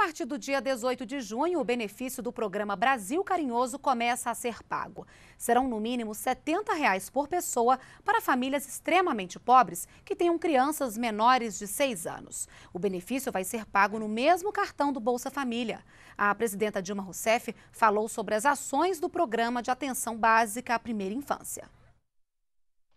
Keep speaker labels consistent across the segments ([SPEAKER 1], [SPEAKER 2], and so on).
[SPEAKER 1] partir do dia 18 de junho, o benefício do programa Brasil Carinhoso começa a ser pago. Serão no mínimo R$ 70 reais por pessoa para famílias extremamente pobres que tenham crianças menores de 6 anos. O benefício vai ser pago no mesmo cartão do Bolsa Família. A presidenta Dilma Rousseff falou sobre as ações do programa de atenção básica à primeira infância.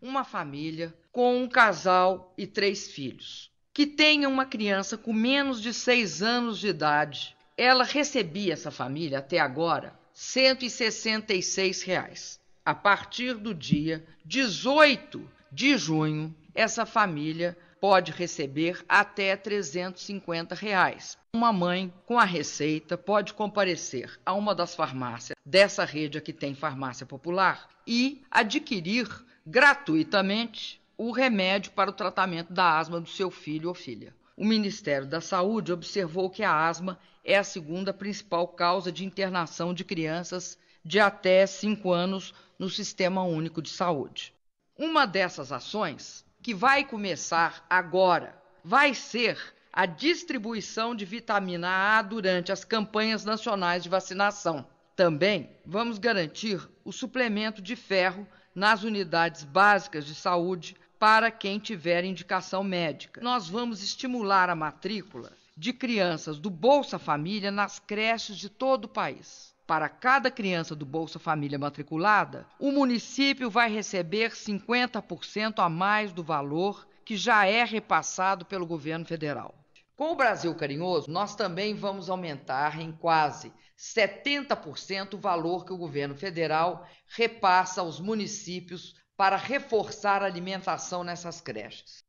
[SPEAKER 2] Uma família com um casal e três filhos que tenha uma criança com menos de 6 anos de idade. Ela recebia essa família até agora R$ 166. Reais. A partir do dia 18 de junho, essa família pode receber até R$ 350. Reais. Uma mãe com a receita pode comparecer a uma das farmácias dessa rede que tem farmácia popular e adquirir gratuitamente o remédio para o tratamento da asma do seu filho ou filha. O Ministério da Saúde observou que a asma é a segunda principal causa de internação de crianças de até 5 anos no Sistema Único de Saúde. Uma dessas ações, que vai começar agora, vai ser a distribuição de vitamina A durante as campanhas nacionais de vacinação. Também vamos garantir o suplemento de ferro nas unidades básicas de saúde para quem tiver indicação médica. Nós vamos estimular a matrícula de crianças do Bolsa Família nas creches de todo o país. Para cada criança do Bolsa Família matriculada, o município vai receber 50% a mais do valor que já é repassado pelo governo federal. Com o Brasil Carinhoso, nós também vamos aumentar em quase 70% o valor que o governo federal repassa aos municípios para reforçar a alimentação nessas creches.